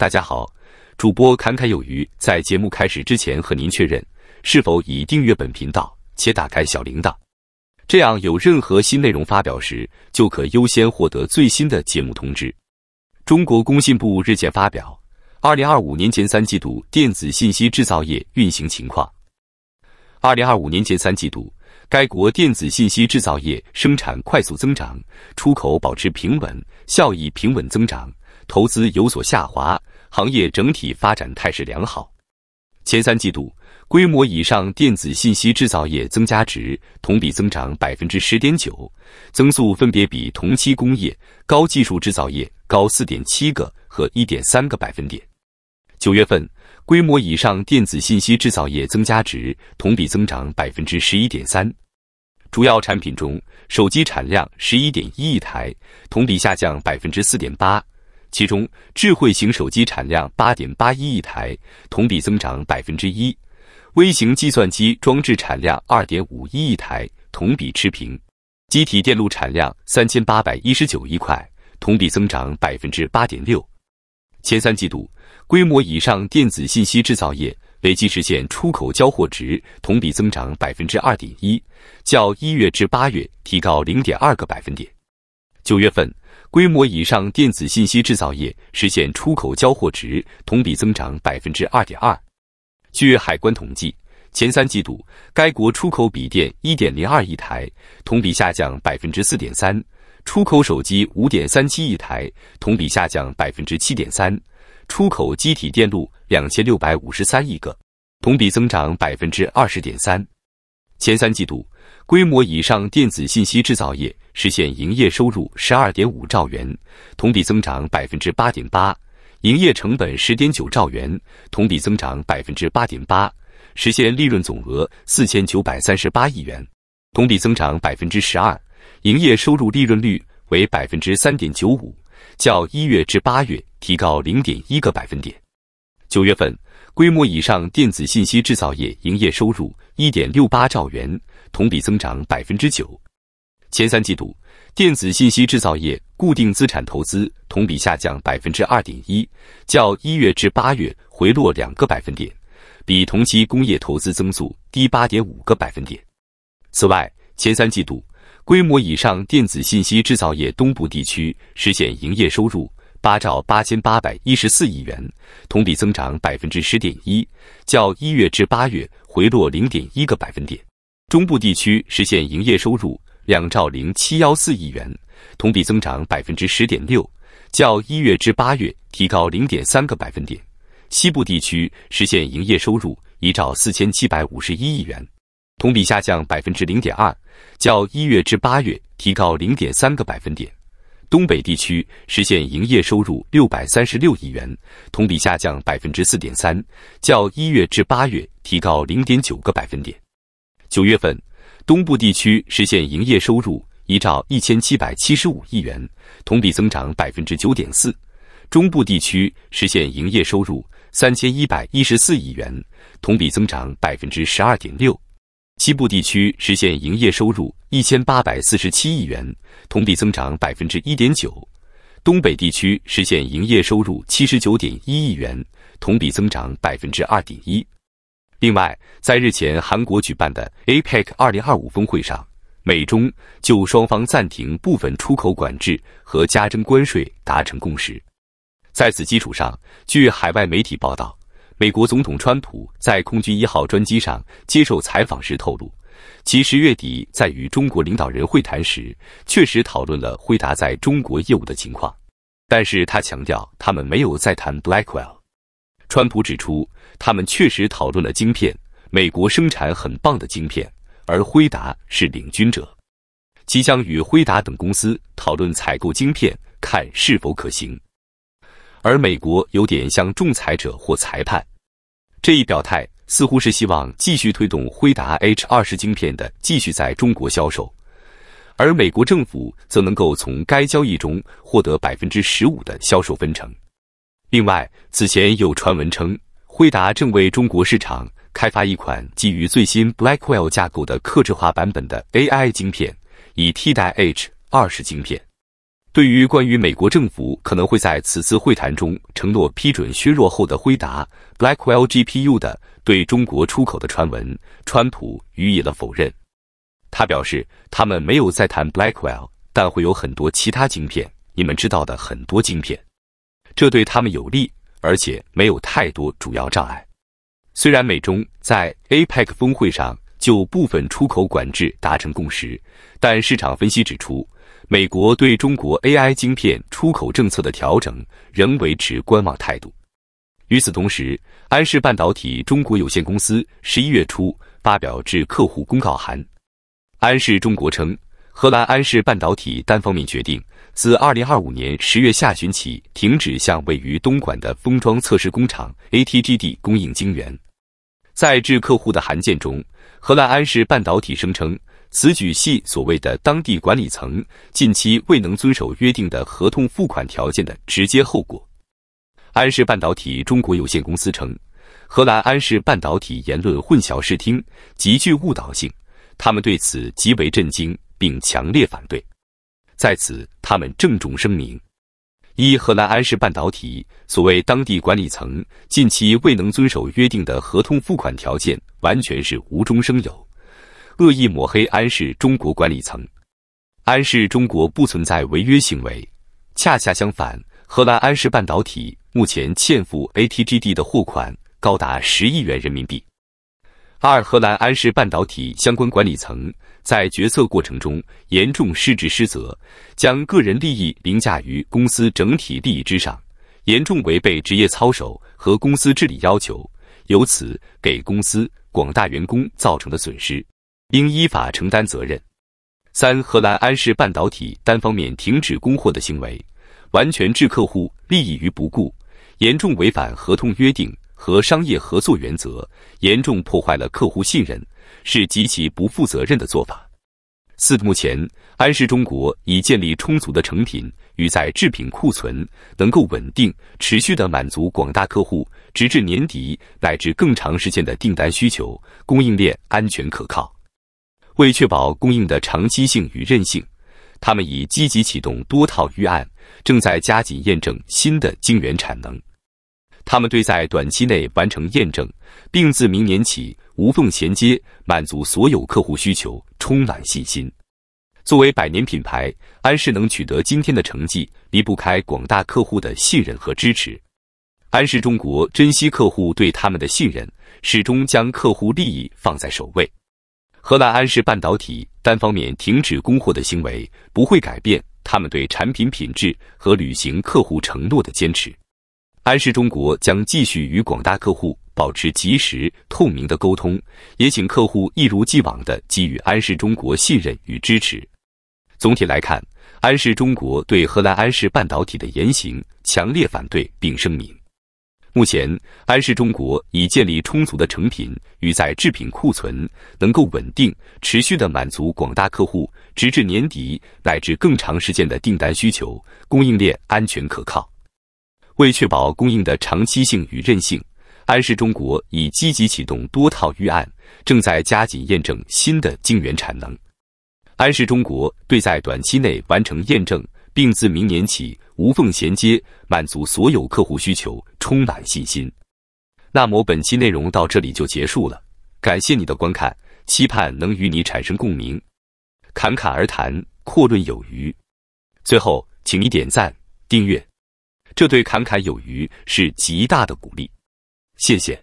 大家好，主播侃侃有余。在节目开始之前，和您确认是否已订阅本频道且打开小铃铛，这样有任何新内容发表时，就可优先获得最新的节目通知。中国工信部日前发表，二零二五年前三季度电子信息制造业运行情况。二零二五年前三季度，该国电子信息制造业生产快速增长，出口保持平稳，效益平稳增长，投资有所下滑。行业整体发展态势良好，前三季度规模以上电子信息制造业增加值同比增长百分之十点九，增速分别比同期工业、高技术制造业高四点七个和一点三个百分点。九月份规模以上电子信息制造业增加值同比增长百分之十一点三，主要产品中，手机产量十一点一亿台，同比下降百分之四点八。其中，智慧型手机产量八点八一亿台，同比增长百分之一；微型计算机装置产量二点五一亿台，同比持平；机体电路产量三千八百一十九亿块，同比增长百分之八点六。前三季度，规模以上电子信息制造业累计实现出口交货值同比增长百分之二点一，较一月至八月提高零点二个百分点。九月份。规模以上电子信息制造业实现出口交货值同比增长百分之二点二。据海关统计，前三季度该国出口笔电一点零二亿台，同比下降百分之四点三；出口手机五点三七亿台，同比下降百分之七点三；出口机体电路两千六百五十三亿个，同比增长百分之二十点三。前三季度。规模以上电子信息制造业实现营业收入十二点五兆元，同比增长百分之八点八；营业成本十点九兆元，同比增长百分之八点八；实现利润总额四千九百三十八亿元，同比增长百分之十二；营业收入利润率为百分之三点九五，较一月至八月提高零点一个百分点。九月份，规模以上电子信息制造业营业收入一点六八兆元，同比增长百分之九。前三季度，电子信息制造业固定资产投资同比下降百分之二点一，较一月至八月回落两个百分点，比同期工业投资增速低八点五个百分点。此外，前三季度规模以上电子信息制造业东部地区实现营业收入。八兆八千八百一十四亿元，同比增长百分之十点一，较一月至八月回落零点一个百分点。中部地区实现营业收入两兆零七幺四亿元，同比增长百分之十点六，较一月至八月提高零点三个百分点。西部地区实现营业收入一兆四千七百五十一亿元，同比下降百分之零点二，较一月至八月提高零点三个百分点。东北地区实现营业收入六百三十六亿元，同比下降百分之四点三，较一月至八月提高零点九个百分点。九月份，东部地区实现营业收入一兆一千七百七十五亿元，同比增长百分之九点四；中部地区实现营业收入三千一百一十四亿元，同比增长百分之十二点六。西部地区实现营业收入一千八百四十七亿元，同比增长百分之一点九；东北地区实现营业收入七十九点一亿元，同比增长百分之二点一。另外，在日前韩国举办的 APEC 二零二五峰会上，美中就双方暂停部分出口管制和加征关税达成共识。在此基础上，据海外媒体报道。美国总统川普在空军一号专机上接受采访时透露，其十月底在与中国领导人会谈时，确实讨论了辉达在中国业务的情况，但是他强调他们没有在谈 Blackwell。川普指出，他们确实讨论了晶片，美国生产很棒的晶片，而辉达是领军者，即将与辉达等公司讨论采购晶片，看是否可行。而美国有点像仲裁者或裁判。这一表态似乎是希望继续推动辉达 H 二十晶片的继续在中国销售，而美国政府则能够从该交易中获得百分之十五的销售分成。另外，此前有传闻称，辉达正为中国市场开发一款基于最新 Blackwell 架构的克制化版本的 AI 晶片，以替代 H 二十晶片。对于关于美国政府可能会在此次会谈中承诺批准削弱后的辉达 （Blackwell GPU） 的对中国出口的传闻，川普予以了否认。他表示，他们没有在谈 Blackwell，但会有很多其他晶片，你们知道的很多晶片，这对他们有利，而且没有太多主要障碍。虽然美中在 APEC 峰会上就部分出口管制达成共识，但市场分析指出。美国对中国 AI 晶片出口政策的调整仍维持观望态度。与此同时，安氏半导体中国有限公司十一月初发表致客户公告函。安氏中国称，荷兰安氏半导体单方面决定，自二零二五年十月下旬起停止向位于东莞的封装测试工厂 ATGD 供应晶圆。在致客户的函件中，荷兰安氏半导体声称。此举系所谓的当地管理层近期未能遵守约定的合同付款条件的直接后果。安氏半导体中国有限公司称，荷兰安氏半导体言论混淆视听，极具误导性。他们对此极为震惊，并强烈反对。在此，他们郑重声明：一，荷兰安氏半导体所谓当地管理层近期未能遵守约定的合同付款条件，完全是无中生有。恶意抹黑安氏中国管理层，安氏中国不存在违约行为。恰恰相反，荷兰安氏半导体目前欠付 ATGD 的货款高达十亿元人民币。二，荷兰安氏半导体相关管理层在决策过程中严重失职失责，将个人利益凌驾于公司整体利益之上，严重违背职业操守和公司治理要求，由此给公司广大员工造成的损失。应依法承担责任。三、荷兰安氏半导体单方面停止供货的行为，完全置客户利益于不顾，严重违反合同约定和商业合作原则，严重破坏了客户信任，是极其不负责任的做法。四、目前，安氏中国已建立充足的成品与在制品库存，能够稳定、持续的满足广大客户直至年底乃至更长时间的订单需求，供应链安全可靠。为确保供应的长期性与韧性，他们已积极启动多套预案，正在加紧验证新的晶圆产能。他们对在短期内完成验证，并自明年起无缝衔接，满足所有客户需求，充满信心。作为百年品牌，安氏能取得今天的成绩，离不开广大客户的信任和支持。安氏中国珍惜客户对他们的信任，始终将客户利益放在首位。荷兰安氏半导体单方面停止供货的行为不会改变他们对产品品质和履行客户承诺的坚持。安氏中国将继续与广大客户保持及时、透明的沟通，也请客户一如既往地给予安氏中国信任与支持。总体来看，安氏中国对荷兰安氏半导体的言行强烈反对，并声明。目前，安氏中国已建立充足的成品与在制品库存，能够稳定、持续的满足广大客户直至年底乃至更长时间的订单需求，供应链安全可靠。为确保供应的长期性与韧性，安氏中国已积极启动多套预案，正在加紧验证新的晶圆产能。安氏中国对在短期内完成验证。并自明年起无缝衔接，满足所有客户需求，充满信心。那么本期内容到这里就结束了，感谢你的观看，期盼能与你产生共鸣。侃侃而谈，阔论有余。最后，请你点赞、订阅，这对侃侃有余是极大的鼓励。谢谢。